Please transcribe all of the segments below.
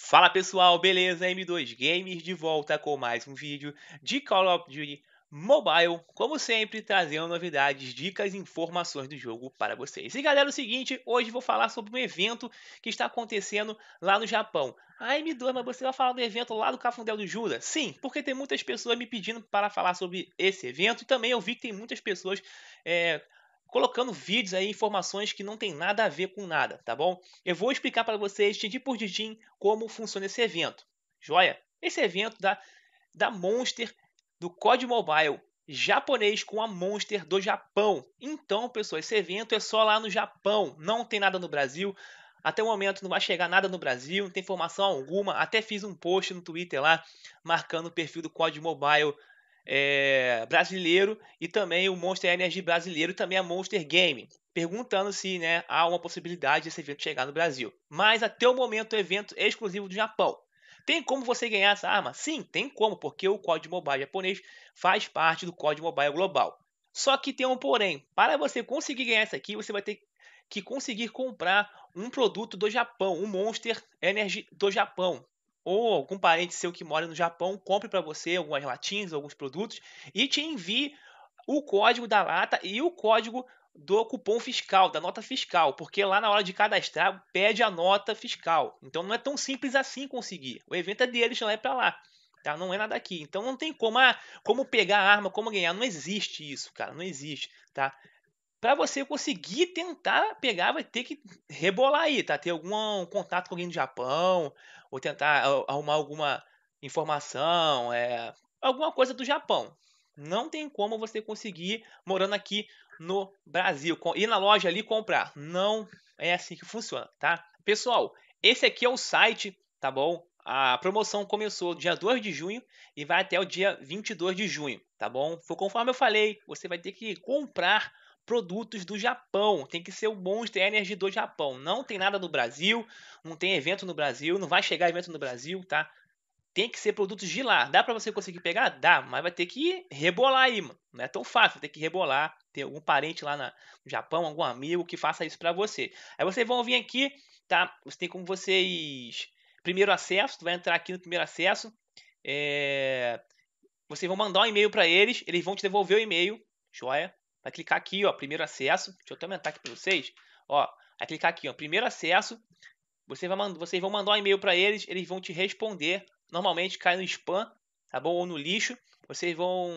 Fala pessoal, beleza? M2 Games de volta com mais um vídeo de Call of Duty Mobile, como sempre, trazendo novidades, dicas e informações do jogo para vocês. E galera, é o seguinte, hoje vou falar sobre um evento que está acontecendo lá no Japão. Ah, M2, mas você vai falar do evento lá do Cafundel do Jura? Sim, porque tem muitas pessoas me pedindo para falar sobre esse evento e também eu vi que tem muitas pessoas é, colocando vídeos aí, informações que não tem nada a ver com nada, tá bom? Eu vou explicar para vocês, de por din, como funciona esse evento. Joia? Esse evento da, da Monster, do COD Mobile japonês com a Monster do Japão. Então, pessoal, esse evento é só lá no Japão, não tem nada no Brasil. Até o momento não vai chegar nada no Brasil, não tem informação alguma. Até fiz um post no Twitter lá, marcando o perfil do COD Mobile é, brasileiro e também o Monster Energy brasileiro e também a Monster Game, perguntando se né, há uma possibilidade desse evento chegar no Brasil. Mas até o momento o é evento é exclusivo do Japão. Tem como você ganhar essa arma? Sim, tem como, porque o código mobile japonês faz parte do código mobile global. Só que tem um porém, para você conseguir ganhar essa aqui, você vai ter que conseguir comprar um produto do Japão, um Monster Energy do Japão, ou algum parente seu que mora no Japão compre para você algumas latinhas, alguns produtos e te envie o código da lata e o código do cupom fiscal, da nota fiscal, porque lá na hora de cadastrar pede a nota fiscal. Então não é tão simples assim conseguir. O evento é deles, não é para lá. Tá? Não é nada aqui. Então não tem como, ah, como pegar a arma, como ganhar. Não existe isso, cara. Não existe. Tá? para você conseguir tentar pegar, vai ter que rebolar aí, tá? Ter algum contato com alguém do Japão, ou tentar arrumar alguma informação, é, alguma coisa do Japão. Não tem como você conseguir morando aqui no Brasil. Ir na loja ali comprar. Não é assim que funciona, tá? Pessoal, esse aqui é o site, tá bom? A promoção começou dia 2 de junho e vai até o dia 22 de junho, tá bom? Foi conforme eu falei, você vai ter que comprar produtos do Japão. Tem que ser o Monster Energy do Japão. Não tem nada no Brasil, não tem evento no Brasil, não vai chegar evento no Brasil, tá? Tem que ser produtos de lá. Dá para você conseguir pegar? Dá, mas vai ter que rebolar aí, mano. Não é tão fácil, tem que rebolar. Tem algum parente lá no Japão, algum amigo que faça isso para você. Aí vocês vão vir aqui, tá? Você tem como vocês. Primeiro acesso, tu vai entrar aqui no primeiro acesso. É... Vocês vão mandar um e-mail para eles, eles vão te devolver o e-mail, joia? vai clicar aqui, ó, primeiro acesso. Deixa eu até aumentar aqui para vocês. Ó, vai clicar aqui, ó, primeiro acesso. Você vai, mandar, vocês vão mandar um e-mail para eles, eles vão te responder. Normalmente cai no spam, tá bom? Ou no lixo. Vocês vão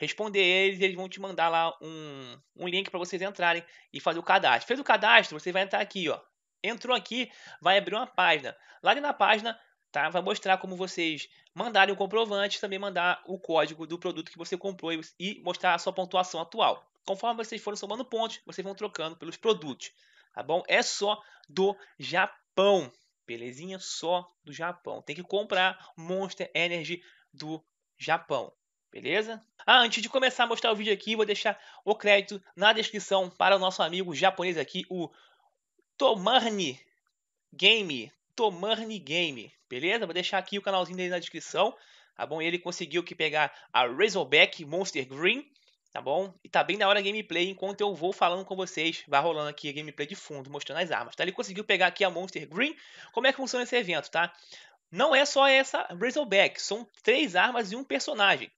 responder eles, eles vão te mandar lá um, um link para vocês entrarem e fazer o cadastro. Fez o cadastro, você vai entrar aqui, ó. Entrou aqui, vai abrir uma página. Lá na página Tá? Vai mostrar como vocês mandarem o comprovante, também mandar o código do produto que você comprou e mostrar a sua pontuação atual. Conforme vocês forem somando pontos, vocês vão trocando pelos produtos, tá bom? É só do Japão, belezinha? Só do Japão. Tem que comprar Monster Energy do Japão, beleza? Ah, antes de começar a mostrar o vídeo aqui, vou deixar o crédito na descrição para o nosso amigo japonês aqui, o Tomarni Game. Tomarni Game, Beleza? Vou deixar aqui o canalzinho dele na descrição, tá bom? Ele conseguiu que pegar a Razorback Monster Green, tá bom? E tá bem da hora a gameplay, enquanto eu vou falando com vocês, vai rolando aqui a gameplay de fundo, mostrando as armas, tá? Ele conseguiu pegar aqui a Monster Green. Como é que funciona esse evento, tá? Não é só essa Razorback, são três armas e um personagem.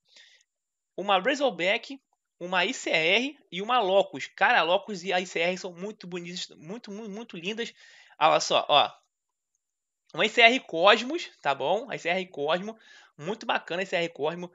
Uma Razorback, uma ICR e uma Locus. Cara, a Locus e a ICR são muito bonitas, muito, muito, muito lindas. Olha só, ó, uma SR Cosmos, tá bom? A Cosmos, muito bacana esse ICR Cosmos.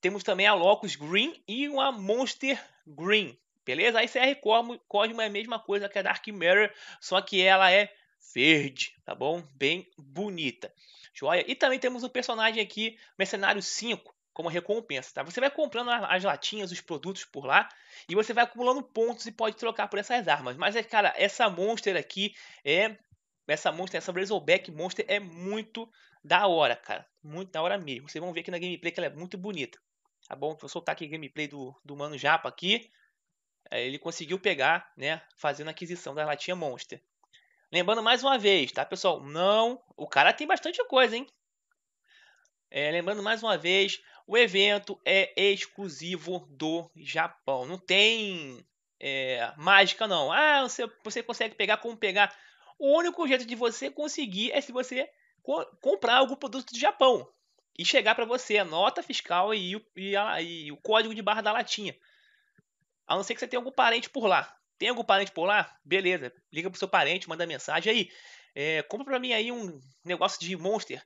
Temos também a Locus Green e uma Monster Green, beleza? A SR Cosmos é a mesma coisa que a Dark Mirror, só que ela é verde, tá bom? Bem bonita. Joia. E também temos um personagem aqui, Mercenário 5, como recompensa, tá? Você vai comprando as latinhas, os produtos por lá, e você vai acumulando pontos e pode trocar por essas armas. Mas, é, cara, essa Monster aqui é essa monster, essa Razorback Monster é muito da hora, cara. Muito da hora mesmo. Vocês vão ver aqui na gameplay que ela é muito bonita. Tá bom? Vou soltar aqui a gameplay do, do Mano Japa aqui. É, ele conseguiu pegar, né? Fazendo a aquisição da latinha Monster. Lembrando mais uma vez, tá, pessoal? Não. O cara tem bastante coisa, hein? É, lembrando mais uma vez, o evento é exclusivo do Japão. Não tem é, mágica, não. Ah, você, você consegue pegar como pegar. O único jeito de você conseguir é se você co comprar algum produto do Japão e chegar para você a nota fiscal e, e, a, e, o código de barra da latinha. A não ser que você tenha algum parente por lá. Tem algum parente por lá? Beleza. Liga pro seu parente, manda mensagem aí. É, compra pra mim aí um negócio de Monster.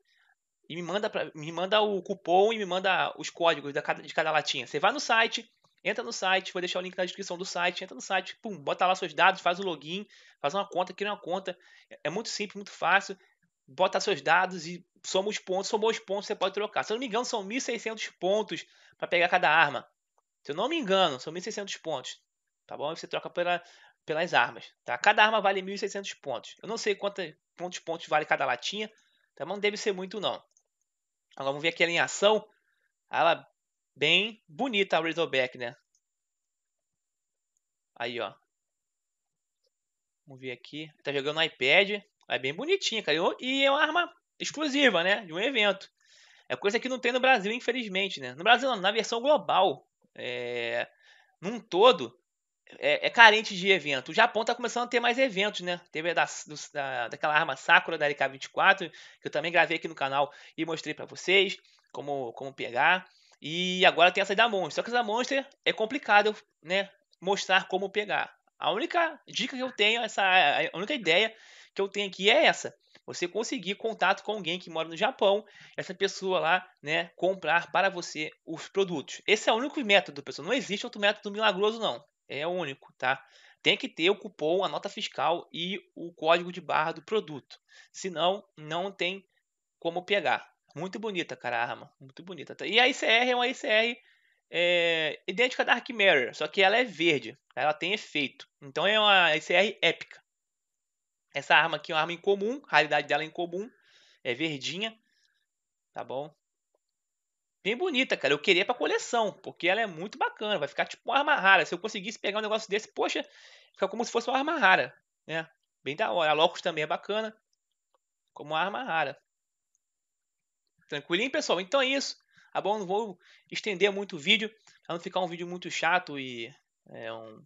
E me manda, pra, me manda o cupom e me manda os códigos cada, de cada latinha. Você vai no site, Entra no site, vou deixar o link na descrição do site. Entra no site, pum, bota lá seus dados, faz o login, faz uma conta, cria uma conta. É, é muito simples, muito fácil. Bota seus dados e soma os pontos. Somou os pontos, você pode trocar. Se eu não me engano, são 1.600 pontos para pegar cada arma. Se eu não me engano, são 1.600 pontos. Tá bom? você troca pela, pelas armas. Tá? Cada arma vale 1.600 pontos. Eu não sei quantos pontos, pontos vale cada latinha. Tá? Mas não deve ser muito, não. Agora vamos ver aqui em ação. Ela bem bonita a Razorback, né? Aí, ó. Vamos ver aqui. Tá jogando no iPad. É bem bonitinha, cara. E é uma arma exclusiva, né? De um evento. É coisa que não tem no Brasil, infelizmente, né? No Brasil, não, na versão global. É... Num todo, é, é, carente de evento. O Japão tá começando a ter mais eventos, né? Teve da, do, da, daquela arma Sakura da LK24, que eu também gravei aqui no canal e mostrei para vocês como, como pegar. E agora tem essa da Monster. Só que essa Monster é complicado, né? Mostrar como pegar. A única dica que eu tenho, essa, a única ideia que eu tenho aqui é essa. Você conseguir contato com alguém que mora no Japão, essa pessoa lá, né, comprar para você os produtos. Esse é o único método, pessoal. Não existe outro método milagroso, não. É o único, tá? Tem que ter o cupom, a nota fiscal e o código de barra do produto. Senão, não tem como pegar. Muito bonita, cara, a arma. Muito bonita. E a ICR é uma ICR é, idêntica à Dark Mirror, só que ela é verde. Ela tem efeito. Então é uma ICR épica. Essa arma aqui é uma arma incomum. raridade dela é incomum. É verdinha. Tá bom? Bem bonita, cara. Eu queria pra coleção, porque ela é muito bacana. Vai ficar tipo uma arma rara. Se eu conseguisse pegar um negócio desse, poxa, fica como se fosse uma arma rara. Né? Bem da hora. A Locus também é bacana. Como uma arma rara. Tranquilinho, pessoal? Então é isso. Tá bom? Não vou estender muito o vídeo, para não ficar um vídeo muito chato e é, um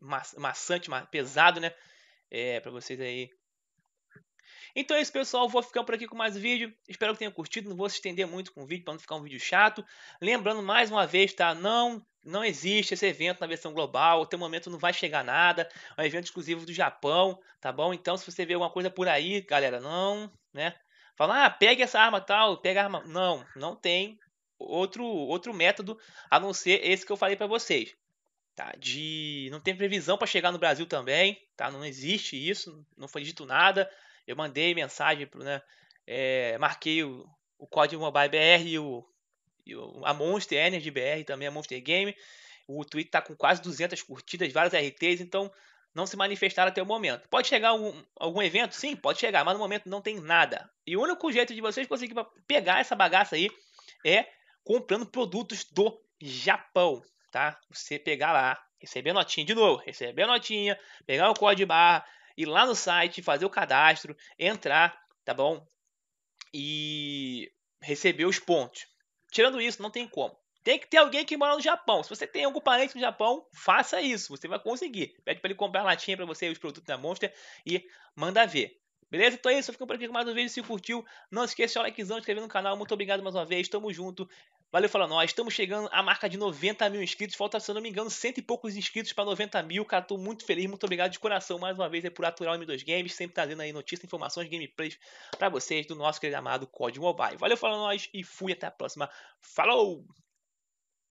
maçante, pesado, né? É, para vocês aí. Então é isso, pessoal. Vou ficando por aqui com mais vídeo. Espero que tenham curtido. Não vou se estender muito com o vídeo para não ficar um vídeo chato. Lembrando mais uma vez, tá? Não não existe esse evento na versão global, até o momento não vai chegar nada, é um evento exclusivo do Japão, tá bom? Então, se você vê alguma coisa por aí, galera, não, né? Fala, ah, pegue essa arma tal, pega a arma. Não, não tem outro, outro método a não ser esse que eu falei para vocês. Tá? De não tem previsão para chegar no Brasil também, tá? Não existe isso, não foi dito nada. Eu mandei mensagem pro, né, é, marquei o, o código Mobile BR e o, e a Monster Energy BR também a Monster Game. O tweet tá com quase 200 curtidas, várias RTs, então não se manifestaram até o momento. Pode chegar algum, algum evento? Sim, pode chegar, mas no momento não tem nada. E o único jeito de vocês conseguir pegar essa bagaça aí é comprando produtos do Japão, tá? Você pegar lá, receber notinha de novo, receber notinha, pegar o código de barra, ir lá no site, fazer o cadastro, entrar, tá bom? E receber os pontos. Tirando isso, não tem como. Tem que ter alguém que mora no Japão. Se você tem algum parente no Japão, faça isso. Você vai conseguir. Pede para ele comprar latinha para você os produtos da Monster e manda ver. Beleza? Então é isso. Fica por aqui com mais um vídeo. Se curtiu, não esqueça de o likezão, se inscrever no canal. Muito obrigado mais uma vez. Tamo junto. Valeu, fala nós. Estamos chegando à marca de 90 mil inscritos. Falta, se eu não me engano, cento e poucos inscritos para 90 mil. Cara, tô muito feliz. Muito obrigado de coração mais uma vez é por aturar o M2 Games. Sempre trazendo aí notícias, informações, gameplays para vocês do nosso querido amado código Mobile. Valeu, fala nós. E fui até a próxima. Falou!